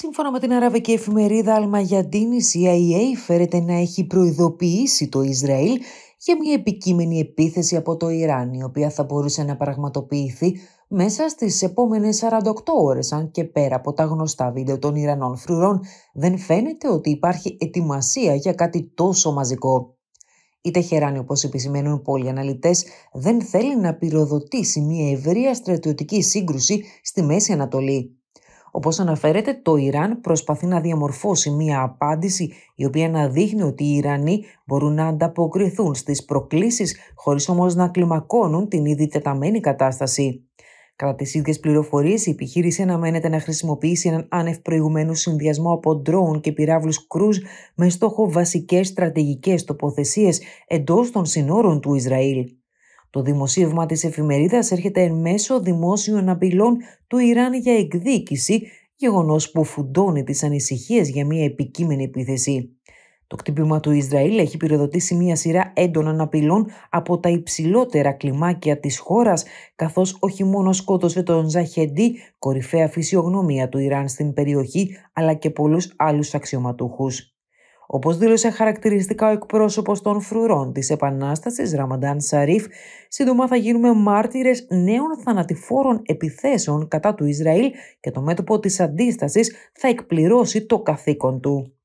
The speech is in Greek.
Σύμφωνα με την αραβική εφημερίδα Αλμαγιαντίν, η CIA φέρεται να έχει προειδοποιήσει το Ισραήλ για μια επικείμενη επίθεση από το Ιράν, η οποία θα μπορούσε να πραγματοποιηθεί μέσα στις επόμενες 48 ώρες, αν και πέρα από τα γνωστά βίντεο των Ιρανών φρουρών, δεν φαίνεται ότι υπάρχει ετοιμασία για κάτι τόσο μαζικό. Η Τεχεράνη, όπως επισημαίνουν πολλοί αναλυτές, δεν θέλει να πυροδοτήσει μια ευρεία στρατιωτική σύγκρουση στη Μέση Ανατολή. Όπως αναφέρεται, το Ιράν προσπαθεί να διαμορφώσει μία απάντηση η οποία να δείχνει ότι οι Ιρανοί μπορούν να ανταποκριθούν στις προκλήσεις χωρίς όμως να κλιμακώνουν την ήδη τεταμένη κατάσταση. Κατά τις ίδιες πληροφορίες, η επιχείρηση αναμένεται να χρησιμοποιήσει έναν άνευ προηγουμένου συνδυασμό από ντρόουν και πυράβλους κρούζ με στόχο βασικές στρατηγικές τοποθεσίες εντός των συνόρων του Ισραήλ. Το δημοσίευμα της εφημερίδας έρχεται εν μέσω δημόσιων απειλών του Ιράν για εκδίκηση, γεγονός που φουντώνει τις ανησυχίες για μια επικείμενη επίθεση. Το κτύπημα του Ισραήλ έχει πυροδοτήσει μια σειρά έντονων απειλών από τα υψηλότερα κλιμάκια της χώρας, καθώς όχι μόνο σκότωσε τον Ζαχεντή, κορυφαία φυσιογνωμία του Ιράν στην περιοχή, αλλά και πολλούς άλλους αξιωματούχους. Όπως δήλωσε χαρακτηριστικά ο εκπρόσωπος των φρουρών της Επανάστασης, Ραμαντάν Σαρίφ, σύντομα θα γίνουμε μάρτυρες νέων θανατηφόρων επιθέσεων κατά του Ισραήλ και το μέτωπο της αντίστασης θα εκπληρώσει το καθήκον του.